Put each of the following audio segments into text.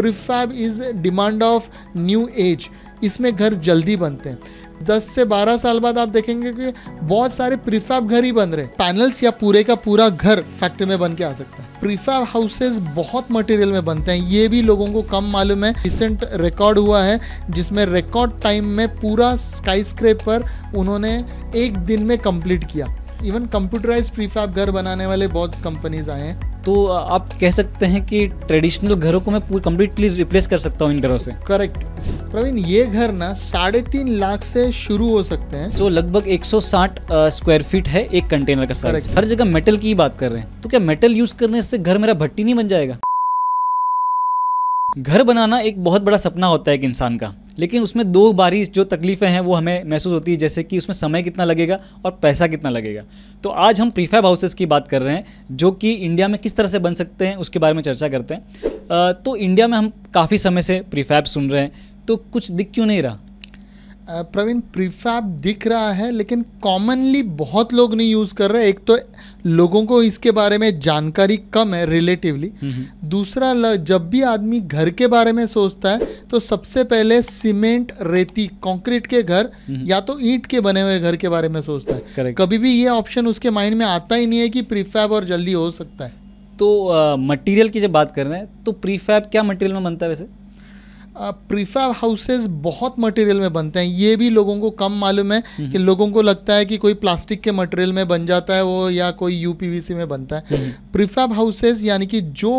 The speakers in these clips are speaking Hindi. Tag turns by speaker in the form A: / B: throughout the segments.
A: Prefab is demand of new age इसमें घर जल्दी बनते हैं 10 से 12 साल बाद आप देखेंगे कि बहुत सारे प्रीफैब घर ही बन रहे हैं पैनल्स या पूरे का पूरा घर फैक्ट्री में बन के आ सकता है प्रीफैब हाउसेज बहुत मटेरियल में बनते हैं ये भी लोगों को कम मालूम है रिसेंट रिकॉर्ड हुआ है जिसमें रिकॉर्ड टाइम में पूरा स्काई स्क्रेपर उन्होंने एक दिन में कंप्लीट किया इवन कंप्यूटराइज प्रीफैब घर बनाने वाले बहुत कंपनीज आए हैं तो आप कह सकते हैं कि ट्रेडिशनल घरों को मैं पूरी
B: कम्प्लीटली रिप्लेस कर सकता हूँ इन घरों से करेक्ट प्रवीण ये घर ना साढ़े तीन लाख से शुरू हो सकते हैं जो लगभग 160 स्क्वायर फीट है एक कंटेनर का साइज हर जगह मेटल की ही बात कर रहे हैं तो क्या मेटल यूज करने से घर मेरा भट्टी नहीं बन जाएगा घर बनाना एक बहुत बड़ा सपना होता है एक इंसान का लेकिन उसमें दो बारी जो तकलीफ़ें हैं वो हमें महसूस होती है जैसे कि उसमें समय कितना लगेगा और पैसा कितना लगेगा तो आज हम प्रीफैब हाउसेस की बात कर रहे हैं जो कि इंडिया में किस तरह से बन सकते हैं उसके बारे में चर्चा करते हैं तो इंडिया में हम
A: काफ़ी समय से प्रीफैब सुन रहे हैं तो कुछ दिख क्यों नहीं रहा प्रवीण प्रीफैब दिख रहा है लेकिन कॉमनली बहुत लोग नहीं यूज़ कर रहे एक तो लोगों को इसके बारे में जानकारी कम है रिलेटिवली हम्म, हम्म। दूसरा जब भी आदमी घर के बारे में सोचता है तो सबसे पहले सीमेंट रेती कंक्रीट के घर हम्म, या तो ईंट के बने हुए घर के बारे में सोचता है Correct. कभी भी ये ऑप्शन उसके माइंड में आता ही नहीं है कि प्रीफैब और जल्दी हो सकता है तो मटेरियल uh, की जब बात कर रहे हैं तो प्रीफैब क्या मटेरियल में बनता है वैसे प्रीफैब हाउसेज बहुत मटेरियल में बनते हैं ये भी लोगों को कम मालूम है हम्म। कि लोगों को लगता है कि कोई प्लास्टिक के मटेरियल में बन जाता है वो या कोई यूपीवीसी में बनता है प्रीफैब हम्म। हाउसेज यानी कि जो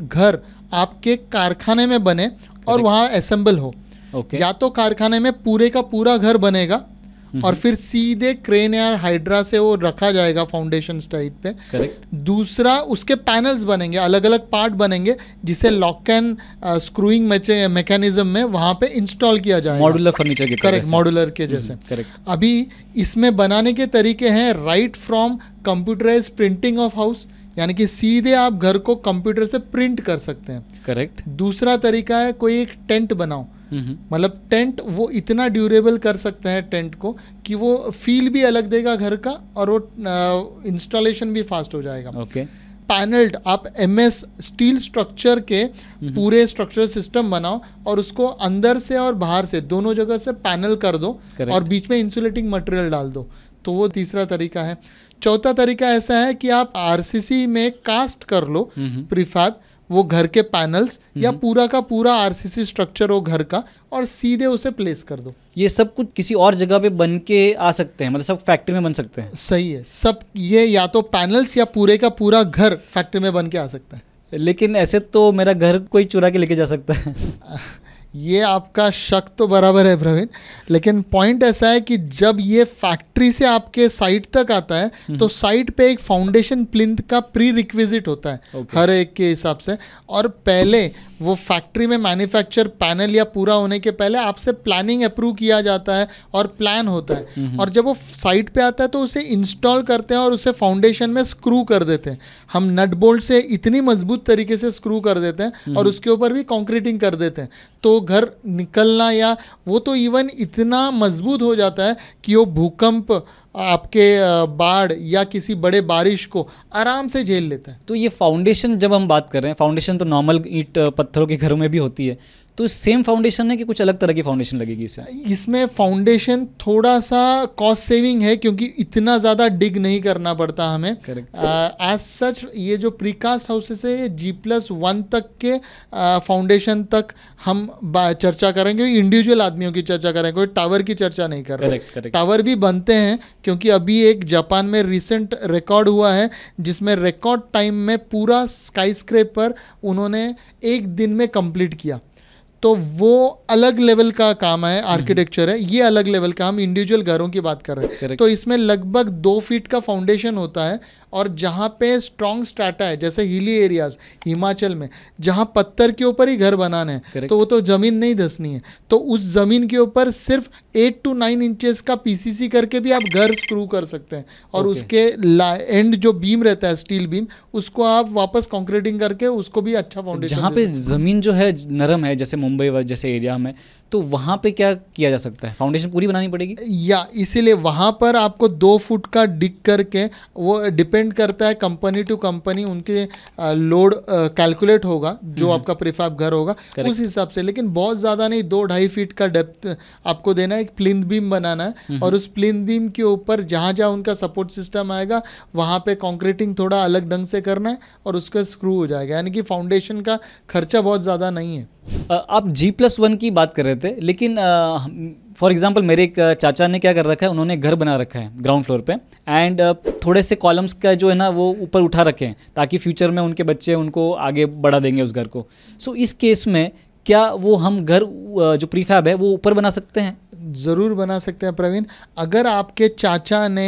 A: घर आपके कारखाने में बने और वहाँ असेंबल हो okay. या तो कारखाने में पूरे का पूरा घर बनेगा हम्म। और फिर सीधे क्रेन या हाइड्रा से वो रखा जाएगा फाउंडेशन स्टाइट पे करेक्ट दूसरा उसके पैनल्स बनेंगे अलग अलग पार्ट बनेंगे जिसे लॉक एंड स्क्रूइंग मैकेनिज्म में वहां पे इंस्टॉल किया जाएगा मॉडुलर फर्नीचर के करेक्ट मॉडुलर के जैसे करेक्ट अभी इसमें बनाने के तरीके हैं right from computerise printing of house यानी कि सीधे आप घर को कंप्यूटर से प्रिंट कर सकते हैं करेक्ट दूसरा तरीका है कोई एक टेंट बनाओ मतलब टेंट वो इतना ड्यूरेबल कर सकते हैं टेंट को कि वो फील भी अलग देगा घर का और वो इंस्टॉलेशन भी फास्ट हो जाएगा ओके okay. पैनल्ड आप एम एस स्टील स्ट्रक्चर के पूरे स्ट्रक्चर सिस्टम बनाओ और उसको अंदर से और बाहर से दोनों जगह से पैनल कर दो Correct. और बीच में इंसुलेटिंग मटेरियल डाल दो तो वो तीसरा तरीका है चौथा तरीका ऐसा है कि आप आरसीसी में कास्ट कर लो प्रीफैब वो घर के पैनल्स या हम्म। पूरा का पूरा आरसीसी स्ट्रक्चर हो घर का और सीधे उसे प्लेस कर दो ये सब कुछ किसी और जगह पे बन के आ सकते हैं मतलब सब फैक्ट्री में बन सकते हैं सही है सब ये या तो पैनल्स या पूरे का पूरा घर फैक्ट्री में बन के आ सकता है लेकिन ऐसे तो मेरा घर कोई चुरा के लेके जा सकता है ये आपका शक तो बराबर है प्रवीण लेकिन पॉइंट ऐसा है कि जब ये फैक्ट्री से आपके साइट तक आता है हम्म। तो साइट पे एक फाउंडेशन प्लिंथ का प्री रिक्विजिट होता है okay. हर एक के हिसाब से और पहले वो फैक्ट्री में मैन्युफैक्चर पैनल या पूरा होने के पहले आपसे प्लानिंग अप्रूव किया जाता है और प्लान होता है हम्म, हम्म। और जब वो साइट पे आता है तो उसे इंस्टॉल करते हैं और उसे फाउंडेशन में स्क्रू कर देते हैं हम नट बोल्ट से इतनी मजबूत तरीके से स्क्रू कर देते हैं हम्म। और उसके ऊपर भी कॉन्क्रीटिंग कर देते हैं तो घर निकलना या वो तो इवन इतना मजबूत हो जाता है कि वो भूकंप आपके बाढ़ या किसी बड़े बारिश को आराम से झेल लेता है तो ये
B: फाउंडेशन जब हम बात कर रहे हैं फाउंडेशन तो नॉर्मल ईट पत्थरों के घरों में भी होती है तो सेम फाउंडेशन है कि कुछ अलग तरह की फाउंडेशन लगेगी इसे
A: इसमें फाउंडेशन थोड़ा सा कॉस्ट सेविंग है क्योंकि इतना ज़्यादा डिग नहीं करना पड़ता हमें एज सच ये जो प्रीकास्ट हाउसेस है ये जी प्लस वन तक के फाउंडेशन uh, तक हम चर्चा करेंगे इंडिविजुअल आदमियों की चर्चा करेंगे कोई टावर की चर्चा नहीं कर रहे टावर भी बनते हैं क्योंकि अभी एक जापान में रिसेंट रिकॉर्ड हुआ है जिसमें रिकॉर्ड टाइम में पूरा स्काई उन्होंने एक दिन में कंप्लीट किया तो वो अलग लेवल का काम है आर्किटेक्चर हम्म। है ये अलग लेवल का हम इंडिविजुअल घरों की बात कर रहे हैं तो इसमें लगभग दो फीट का फाउंडेशन होता है और जहाँ पे स्ट्रॉन्ग स्ट्राटा है जैसे हिली एरियाज हिमाचल में जहाँ पत्थर के ऊपर ही घर बनाना है Correct. तो वो तो ज़मीन नहीं धसनी है तो उस ज़मीन के ऊपर सिर्फ एट टू नाइन इंचेस का पीसीसी करके भी आप घर स्क्रू कर सकते हैं और okay. उसके एंड जो बीम रहता है स्टील बीम उसको आप वापस कॉन्क्रीटिंग करके उसको भी अच्छा फाउंडेशन जहाँ पे ज़मीन जो है
B: नरम है जैसे मुंबई जैसे एरिया में तो वहाँ पे क्या किया जा सकता है फाउंडेशन पूरी बनानी पड़ेगी
A: या इसीलिए वहाँ पर आपको दो फुट का डिग करके वो डिपेंड करता है कंपनी टू कंपनी उनके लोड कैलकुलेट होगा जो आपका प्रिफैब घर होगा उस हिसाब से लेकिन बहुत ज़्यादा नहीं दो ढाई फीट का डेप्थ आपको देना है एक प्लिन बीम बनाना है और उस प्लिन बीम के ऊपर जहाँ जहाँ उनका सपोर्ट सिस्टम आएगा वहाँ पर कॉन्क्रीटिंग थोड़ा अलग ढंग से करना है और उसका स्क्रू हो जाएगा यानी कि फाउंडेशन का खर्चा बहुत ज़्यादा नहीं है
B: आप जी प्लस वन की बात कर रहे थे थे लेकिन फॉर एग्जांपल मेरे एक चाचा ने क्या कर रखा है उन्होंने घर बना रखा है ग्राउंड फ्लोर पे एंड थोड़े से कॉलम्स का जो है ना वो ऊपर उठा रखे हैं ताकि फ्यूचर में उनके बच्चे उनको आगे बढ़ा देंगे उस घर को सो so, इस केस में
A: क्या वो हम घर जो प्रीफैब है वो ऊपर बना सकते हैं ज़रूर बना सकते हैं प्रवीण अगर आपके चाचा ने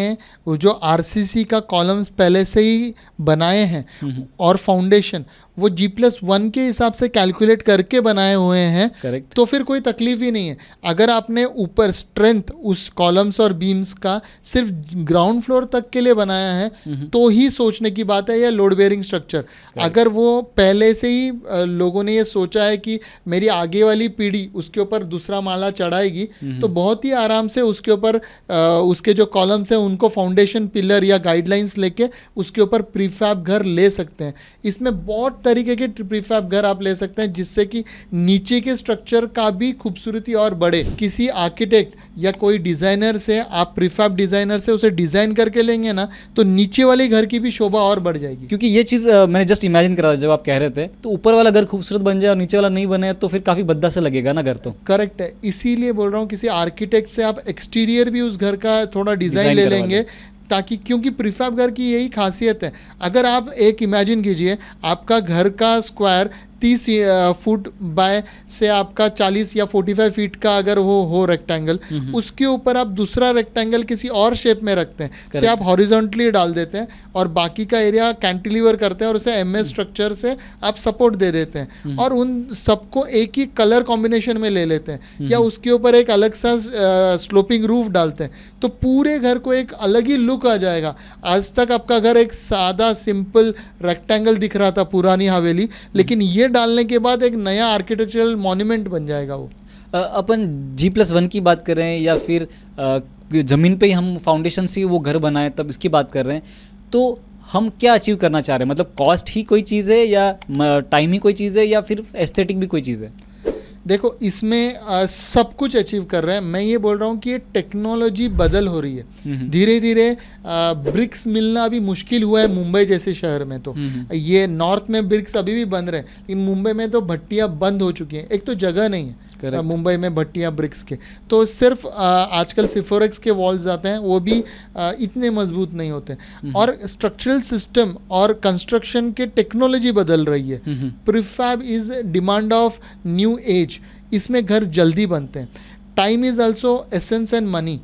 A: जो आरसीसी का कॉलम्स पहले से ही बनाए हैं हम्म, हम्म। और फाउंडेशन वो जी प्लस वन के हिसाब से कैलकुलेट करके बनाए हुए हैं Correct. तो फिर कोई तकलीफ ही नहीं है अगर आपने ऊपर स्ट्रेंथ उस कॉलम्स और बीम्स का सिर्फ ग्राउंड फ्लोर तक के लिए बनाया है तो ही सोचने की बात है या लोड बेयरिंग स्ट्रक्चर अगर वो पहले से ही लोगों ने ये सोचा है कि मेरी आगे वाली पीढ़ी उसके ऊपर दूसरा माला चढ़ाएगी तो बहुत ही आराम से उसके ऊपर उसके जो कॉलम्स हैं उनको फाउंडेशन पिलर या गाइडलाइंस लेके उसके ऊपर प्रीफैब घर ले सकते हैं इसमें बहुत तरीके के प्रीफैब घर आप ले सकते हैं जिससे कि नीचे के स्ट्रक्चर का भी खूबसूरती और बढ़े किसी आर्किटेक्ट या कोई डिज़ाइनर से आप प्रीफैब डिज़ाइनर से उसे डिज़ाइन करके लेंगे ना तो नीचे वाले घर की भी शोभा और बढ़ जाएगी क्योंकि ये चीज़ मैंने जस्ट इमेजिन करा जब आप कह रहे थे तो ऊपर वाला घर खूबसूरत बन जाए और नीचे वाला नहीं बने तो फिर काफ़ी बद्दा से लगेगा ना घर तो करेक्ट है इसीलिए बोल रहा हूँ किसी आर्किटेक्ट से आप एक्सटीरियर भी उस घर का थोड़ा डिज़ाइन ले लेंगे ताकि क्योंकि प्रीफैब घर की यही खासियत है अगर आप एक इमेजिन कीजिए आपका घर का स्क्वायर तीस फुट बाय से आपका चालीस या फोर्टी फाइव फीट का अगर वो हो रेक्टेंगल उसके ऊपर आप दूसरा रेक्टेंगल किसी और शेप में रखते हैं से आप हॉरिजॉन्टली डाल देते हैं और बाकी का एरिया कैंटिलीवर करते हैं और उसे एम हम्म। स्ट्रक्चर से आप सपोर्ट दे देते हैं हम्म। और उन सबको एक ही कलर कॉम्बिनेशन में ले लेते हैं या हम्म। उसके ऊपर एक अलग सा स्लोपिंग रूफ डालते हैं तो पूरे घर को एक अलग ही लुक आ जाएगा आज तक आपका घर एक सादा सिंपल रेक्टेंगल दिख रहा था पुरानी हवेली लेकिन ये डालने के बाद एक नया आर्किटेक्चरल मॉन्यूमेंट बन जाएगा वो अपन जी प्लस वन की बात कर रहे
B: हैं या फिर ज़मीन पे ही हम फाउंडेशन से वो घर बनाए तब इसकी बात कर रहे हैं तो हम क्या अचीव करना चाह रहे हैं मतलब कॉस्ट ही कोई चीज़ है या टाइम ही कोई चीज़ है या फिर एस्थेटिक भी कोई चीज़
A: है देखो इसमें आ, सब कुछ अचीव कर रहे हैं मैं ये बोल रहा हूँ कि ये टेक्नोलॉजी बदल हो रही है धीरे धीरे ब्रिक्स मिलना अभी मुश्किल हुआ है मुंबई जैसे शहर में तो ये नॉर्थ में ब्रिक्स अभी भी बंद रहे हैं लेकिन मुंबई में तो भट्टियाँ बंद हो चुकी हैं एक तो जगह नहीं है मुंबई में भट्टियाँ ब्रिक्स के तो सिर्फ आजकल सिफोरेक्स के वॉल्स आते हैं वो भी आ, इतने मजबूत नहीं होते नहीं। और स्ट्रक्चरल सिस्टम और कंस्ट्रक्शन के टेक्नोलॉजी बदल रही है prefab is demand of new age इसमें घर जल्दी बनते हैं time is also essence and money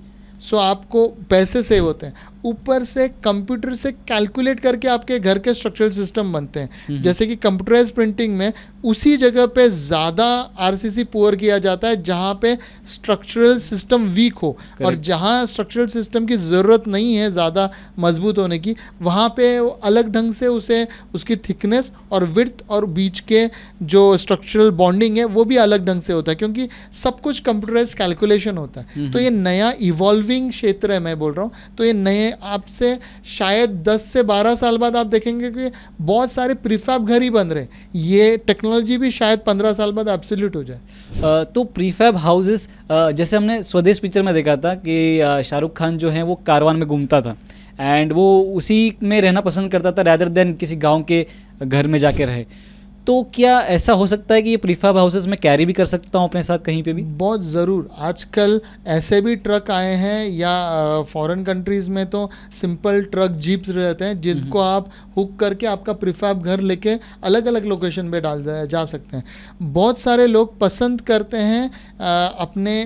A: so आपको पैसे सेव होते हैं ऊपर से कंप्यूटर से कैलकुलेट करके आपके घर के स्ट्रक्चरल सिस्टम बनते हैं जैसे कि कंप्यूटराइज प्रिंटिंग में उसी जगह पे ज़्यादा आरसीसी पोअर किया जाता है जहाँ पे स्ट्रक्चरल सिस्टम वीक हो Correct. और जहाँ स्ट्रक्चरल सिस्टम की ज़रूरत नहीं है ज़्यादा मजबूत होने की वहाँ पे अलग ढंग से उसे उसकी थिकनेस और विर्थ और बीच के जो स्ट्रक्चरल बॉन्डिंग है वो भी अलग ढंग से होता है क्योंकि सब कुछ कंप्यूटराइज कैलकुलेशन होता है तो ये नया इवॉल्विंग क्षेत्र है मैं बोल रहा हूँ तो ये नए में आपसे शायद 10 से 12 साल बाद आप देखेंगे कि बहुत सारे प्रीफैब घर ही बन रहे हैं ये टेक्नोलॉजी भी शायद 15 साल बाद एब्सोल्यूट हो
B: जाए तो प्रीफैब हाउसेस जैसे हमने स्वदेश पिक्चर में देखा था कि शाहरुख खान जो है वो कारवान में घूमता था एंड वो उसी में रहना पसंद करता था रैदर देन किसी गाँव के घर में जाके रहे तो क्या ऐसा हो सकता है कि ये प्रीफाब हाउसेस
A: में कैरी भी कर सकता हूँ अपने साथ कहीं पे भी बहुत ज़रूर आजकल ऐसे भी ट्रक आए हैं या फॉरेन कंट्रीज़ में तो सिंपल ट्रक जीप्स रहते हैं जिनको आप हुक करके आपका प्रीफाब घर लेके अलग अलग लोकेशन पे डाल जा सकते हैं बहुत सारे लोग पसंद करते हैं आ, अपने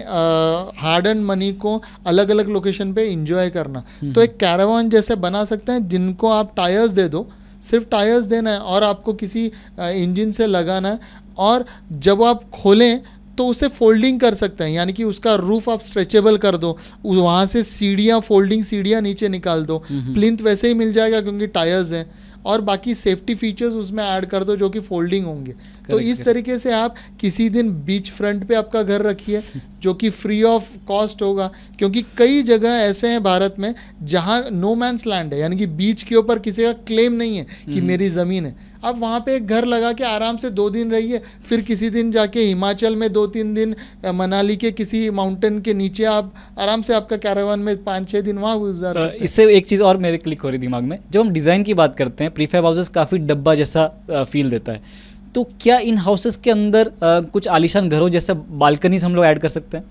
A: हार्ड एंड मनी को अलग अलग लोकेशन पे इंजॉय करना तो एक कैरावान जैसे बना सकते हैं जिनको आप टायर्स दे दो सिर्फ टायर्स देना है और आपको किसी इंजन से लगाना है और जब आप खोलें तो उसे फोल्डिंग कर सकते हैं यानी कि उसका रूफ आप स्ट्रेचेबल कर दो वहाँ से सीढ़ियाँ फोल्डिंग सीढ़ियाँ नीचे निकाल दो हम्म, हम्म। प्लिंथ वैसे ही मिल जाएगा क्योंकि टायर्स हैं और बाकी सेफ्टी फीचर्स उसमें ऐड कर दो जो कि फोल्डिंग होंगे तो इस तरीके से आप किसी दिन बीच फ्रंट पे आपका घर रखिए जो कि फ्री ऑफ कॉस्ट होगा क्योंकि कई जगह ऐसे हैं भारत में जहाँ नो मैंस लैंड है यानी कि बीच के ऊपर किसी का क्लेम नहीं है कि हम्म। मेरी ज़मीन है अब वहाँ पे एक घर लगा के आराम से दो दिन रहिए फिर किसी दिन जाके हिमाचल में दो तीन दिन मनाली के किसी माउंटेन के नीचे आप आराम से आपका कैरावान में पाँच छः दिन वहाँ गुजार तो
B: इससे एक चीज़ और मेरे क्लिक हो रही दिमाग में जब हम डिज़ाइन की बात करते हैं प्रीफेब हाउसेस काफ़ी डब्बा जैसा फील देता है तो क्या इन हाउसेस के अंदर आ, कुछ
A: आलिशान घरों जैसे बालकनीज हम लोग ऐड कर सकते हैं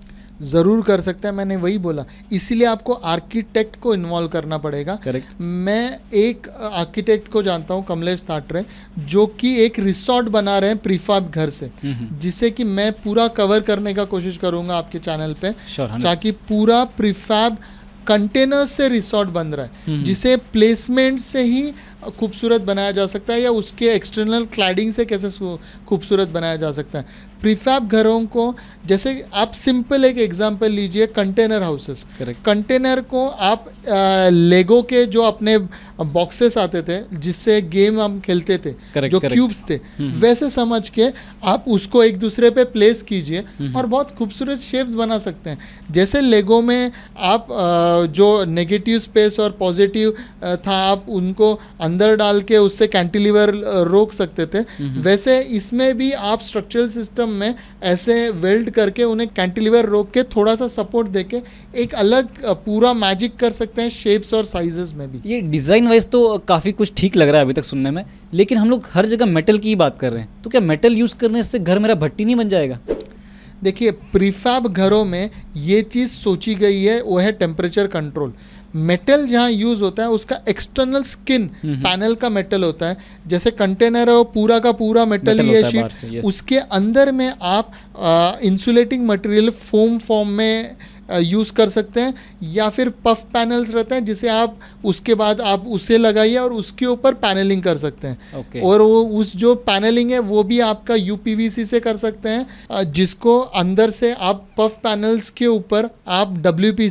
A: ज़रूर कर सकता है मैंने वही बोला इसीलिए आपको आर्किटेक्ट को इन्वॉल्व करना पड़ेगा करेक्ट मैं एक आर्किटेक्ट को जानता हूँ कमलेश ताटरे जो कि एक रिसोर्ट बना रहे हैं प्रीफाब घर से हम्म, हम्म। जिसे कि मैं पूरा कवर करने का कोशिश करूंगा आपके चैनल पे ताकि पूरा प्रीफाब कंटेनर से रिसोर्ट बन रहा है हम्म, जिसे प्लेसमेंट से ही खूबसूरत बनाया जा सकता है या उसके एक्सटर्नल क्लाइडिंग से कैसे खूबसूरत बनाया जा सकता है प्रीफैब घरों को जैसे आप सिंपल एक एग्जांपल लीजिए कंटेनर हाउसेस कंटेनर को आप आ, लेगो के जो अपने बॉक्सेस आते थे जिससे गेम हम खेलते थे correct, जो क्यूब्स थे हम्म, हम्म। वैसे समझ के आप उसको एक दूसरे पे प्लेस कीजिए हम्म, और बहुत खूबसूरत शेप्स बना सकते हैं जैसे लेगो में आप आ, जो नेगेटिव स्पेस और पॉजिटिव था आप उनको अंदर डाल के उससे कैंटिलीवर रोक सकते थे वैसे इसमें भी आप स्ट्रक्चरल सिस्टम में ऐसे वेल्ड करके उन्हें कैंटिलीवर रोक के थोड़ा सा सपोर्ट देके एक अलग पूरा मैजिक कर सकते हैं शेप्स और साइजेस में भी
B: ये डिज़ाइन वाइज तो काफ़ी कुछ ठीक लग रहा है अभी तक सुनने में लेकिन हम लोग हर जगह मेटल की ही बात कर रहे हैं तो क्या मेटल यूज़ करने से घर मेरा भट्टी नहीं
A: बन जाएगा देखिए प्रीफैब घरों में ये चीज़ सोची गई है वो है टेम्परेचर कंट्रोल मेटल जहाँ यूज होता है उसका एक्सटर्नल स्किन पैनल का मेटल होता है जैसे कंटेनर है वो पूरा का पूरा मेटल, ही है शीट उसके अंदर में आप इंसुलेटिंग मटेरियल फोम फॉर्म में यूज़ कर सकते हैं या फिर पफ पैनल्स रहते हैं जिसे आप उसके बाद आप उसे लगाइए और उसके ऊपर पैनलिंग कर सकते हैं okay. और वो उस जो पैनलिंग है वो भी आपका यू से कर सकते हैं जिसको अंदर से आप पफ पैनल्स के ऊपर आप डब्ल्यू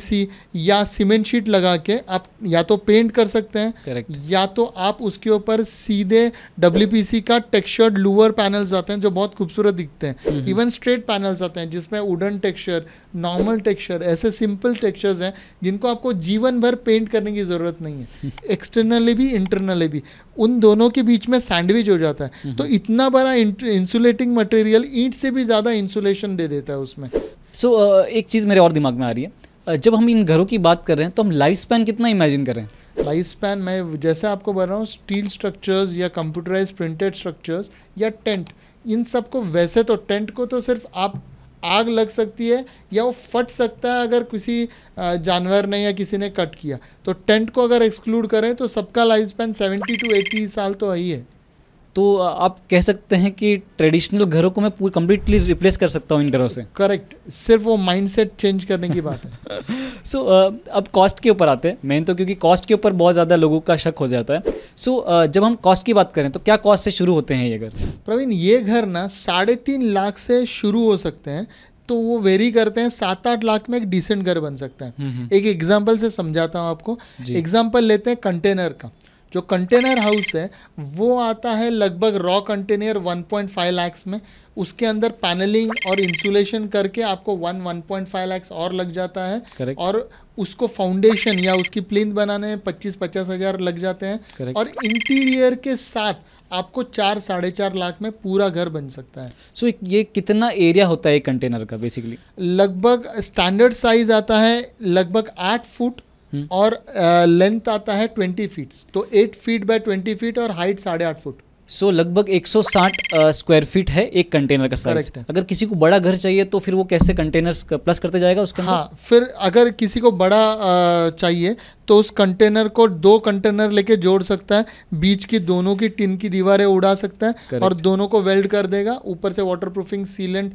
A: या सीमेंट शीट लगा के आप या तो पेंट कर सकते हैं Correct. या तो आप उसके ऊपर सीधे डब्ल्यू का टेक्सचर्ड लोअर पैनल्स आते हैं जो बहुत खूबसूरत दिखते हैं इवन स्ट्रेट पैनल्स आते हैं जिसमें वुडन टेक्सचर नॉर्मल टेक्सचर ऐसे सिंपल टेक्सचर्स हैं जिनको आपको जीवन भर पेंट करने की ज़रूरत नहीं है एक्सटर्नली भी इंटरनली भी उन दोनों के बीच में सैंडविच हो जाता है हम्म। तो इतना बड़ा इंसुलेटिंग मटेरियल ईंट से भी ज़्यादा इंसुलेशन दे देता है उसमें सो
B: so, uh, एक चीज़ मेरे और दिमाग में आ रही है uh, जब हम इन घरों की बात कर रहे हैं तो हम लाइफ स्पैन कितना इमेजिन करें
A: लाइफ स्पैन मैं जैसे आपको बता रहा हूँ स्टील स्ट्रक्चर्स या कंप्यूटराइज प्रिंटेड स्ट्रक्चर्स या टेंट इन सबको वैसे तो टेंट को तो सिर्फ आप आग लग सकती है या वो फट सकता है अगर किसी जानवर ने या किसी ने कट किया तो टेंट को अगर एक्सक्लूड करें तो सबका life span seventy to eighty साल तो है ही है तो आप कह सकते हैं कि ट्रेडिशनल घरों को मैं पूरी कम्प्लीटली
B: रिप्लेस कर सकता हूँ इन घरों से करेक्ट सिर्फ वो माइंडसेट चेंज करने की बात है सो so, अब कॉस्ट के ऊपर आते हैं मेन तो क्योंकि कॉस्ट के ऊपर बहुत ज़्यादा लोगों का शक हो जाता है सो so, जब हम कॉस्ट की बात करें तो क्या कॉस्ट से शुरू होते हैं ये घर
A: प्रवीण ये घर ना साढ़े तीन लाख से शुरू हो सकते हैं तो वो वेरी करते हैं सात आठ लाख में एक डिसेंट घर बन सकता है हम्म, हम्म। एक एग्जाम्पल से समझाता हूँ आपको एग्जाम्पल लेते हैं कंटेनर का जो कंटेनर हाउस है वो आता है लगभग रॉ कंटेनर 1.5 लैक्स में उसके अंदर पैनलिंग और इंसुलेशन करके आपको 1 1.5 लैक्स और लग जाता है Correct. और उसको फाउंडेशन या उसकी प्लिंथ बनाने में पच्चीस पचास हज़ार लग जाते हैं Correct. और इंटीरियर के साथ आपको चार साढ़े चार लाख में पूरा घर बन सकता है सो so, ये कितना एरिया होता है कंटेनर का बेसिकली लगभग स्टैंडर्ड साइज आता है लगभग आठ फुट हम्म। और लेंथ आता है ट्वेंटी फीट तो eight feet by twenty feet और हाइट साढ़े आठ फुट सो so, लगभग 160 स्क्वायर फीट है एक कंटेनर का साइज अगर किसी को बड़ा घर चाहिए तो फिर वो कैसे कंटेनर प्लस करते जाएगा उसका हाँ फिर अगर किसी को बड़ा uh, चाहिए तो उस कंटेनर को दो कंटेनर लेके जोड़ सकता है बीच की दोनों की टिन की दीवारें उड़ा सकता है Correct. और दोनों को वेल्ड कर देगा ऊपर से waterproofing sealant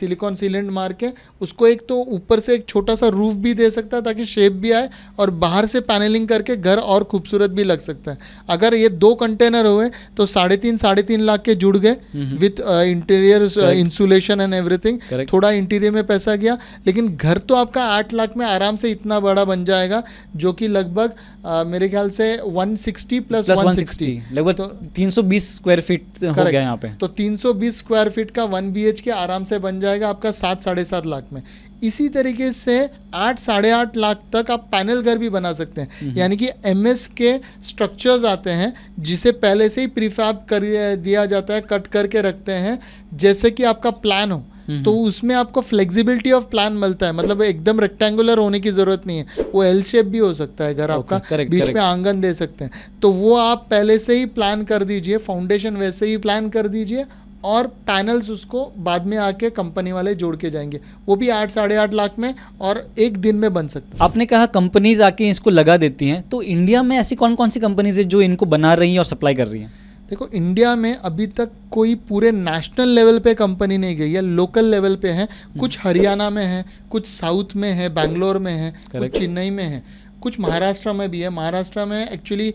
A: silicone sealant मार के उसको एक तो ऊपर से एक छोटा सा रूफ भी दे सकता है ताकि शेप भी आए और बाहर से पैनलिंग करके घर और खूबसूरत भी लग सकता है अगर ये दो कंटेनर हुए तो साढ़े तीन साढ़े तीन लाख के जुड़ गए with interior insulation and everything थोड़ा इंटीरियर में पैसा गया लेकिन घर तो आपका आठ लाख में आराम से इतना बड़ा बन जाएगा जो कि लगभग मेरे ख्याल से 160 प्लस, प्लस 160,
B: 160 लगभग तो 320 स्क्वायर फीट
A: हो गया यहाँ पे तो 320 स्क्वायर फीट का वन बी के आराम से बन जाएगा आपका सात साढ़े सात लाख में इसी तरीके से आठ साढ़े आठ लाख तक आप पैनल घर भी बना सकते हैं हम्म। यानी कि एम के स्ट्रक्चर्स आते हैं जिसे पहले से ही प्रीफैब कर दिया जाता है कट करके रखते हैं जैसे कि आपका प्लान हो हम्म। तो उसमें आपको फ्लेक्सिबिलिटी ऑफ प्लान मिलता है मतलब एकदम रेक्टेंगुलर होने की ज़रूरत नहीं है वो एल शेप भी हो सकता है घर आपका बीच में आंगन दे सकते हैं तो वो आप पहले से ही प्लान कर दीजिए फाउंडेशन वैसे ही प्लान कर दीजिए और पैनल्स उसको बाद में आके कंपनी वाले जोड़ के जाएंगे वो भी आठ साढ़े आठ लाख में और एक दिन में बन सकता है आपने
B: कहा कंपनीज आके इसको लगा देती हैं तो इंडिया में ऐसी कौन कौन सी कंपनीज है जो इनको बना रही हैं और सप्लाई कर रही हैं
A: देखो इंडिया में अभी तक कोई पूरे नेशनल लेवल पे कंपनी नहीं गई है लोकल लेवल पे है हम्म। कुछ हरियाणा में है कुछ साउथ में है बैंगलोर में है कुछ चेन्नई में है कुछ महाराष्ट्र में भी है महाराष्ट्र में एक्चुअली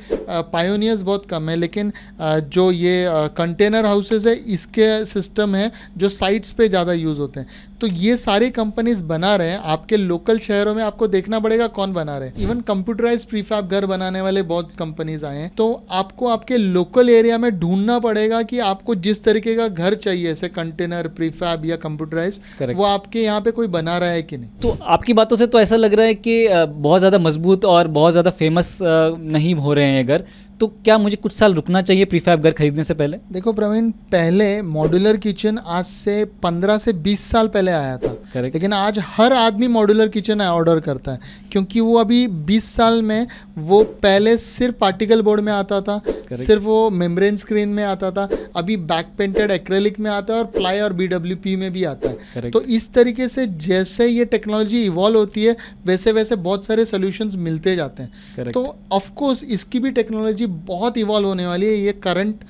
A: पायोनियर्स uh, बहुत कम है लेकिन आ, uh, जो ये कंटेनर uh, हाउसेज है इसके सिस्टम है जो साइट्स पे ज़्यादा यूज़ होते हैं तो ये सारी कंपनीज बना रहे हैं आपके लोकल शहरों में आपको देखना पड़ेगा कौन बना रहे हैं इवन कंप्यूटराइज प्रीफैब घर बनाने वाले बहुत कंपनीज आए हैं तो आपको आपके लोकल एरिया में ढूंढना पड़ेगा कि आपको जिस तरीके का घर चाहिए ऐसे कंटेनर प्रीफैब या कंप्यूटराइज वो आपके यहाँ पे कोई बना रहा है कि नहीं तो आपकी बातों से तो ऐसा लग रहा है कि
B: बहुत ज़्यादा मजबूत और बहुत ज़्यादा फेमस नहीं हो रहे हैं घर तो क्या मुझे कुछ साल रुकना चाहिए प्रीफैब घर खरीदने से पहले
A: देखो प्रवीण पहले मॉड्यूलर किचन आज से 15 से 20 साल पहले आया था करेक्ट लेकिन आज हर आदमी मॉड्यूलर किचन ऑर्डर करता है क्योंकि वो अभी 20 साल में वो पहले सिर्फ पार्टिकल बोर्ड में आता था Correct. सिर्फ वो मेम्ब्रेन स्क्रीन में आता था अभी बैक पेंटेड एक्रेलिक में आता है और प्लाई और बी में भी आता है Correct. तो इस तरीके से जैसे ये टेक्नोलॉजी इवॉल्व होती है वैसे वैसे बहुत सारे सोल्यूशन मिलते जाते हैं Correct. तो ऑफकोर्स इसकी भी टेक्नोलॉजी बहुत इवॉल्व होने वाली है ये करंट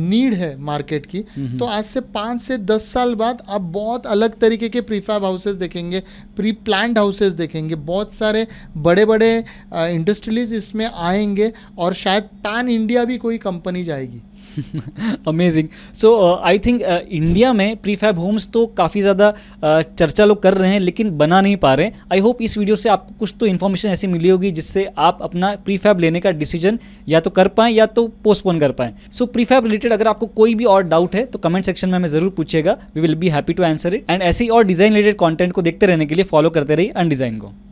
A: नीड है मार्केट की हम्म, हम्म। तो आज से पाँच से दस साल बाद आप बहुत अलग तरीके के प्रीफैब हाउसेस देखेंगे प्री प्लान्ड हाउसेज देखेंगे बहुत सारे बड़े बड़े इंडस्ट्रीज इसमें आएंगे और शायद पैन इंडिया भी कोई कंपनी जाएगी amazing so I think India में प्री फैब होम्स तो
B: काफ़ी ज़्यादा uh, चर्चा लोग कर रहे हैं लेकिन बना नहीं पा रहे आई होप इस वीडियो से आपको कुछ तो इन्फॉर्मेशन ऐसी मिली होगी जिससे आप अपना प्री फैब लेने का डिसीजन या तो कर पाएँ या तो पोस्टपोन कर पाएँ सो प्री फैब रिलेटेड अगर आपको कोई भी और डाउट है तो कमेंट सेक्शन में हमें ज़रूर पूछेगा we will be happy to answer it and ऐसे ही और डिज़ाइन रिलेटेड कॉन्टेंट को देखते रहने के लिए फॉलो करते रहिए अनडिज़ाइन को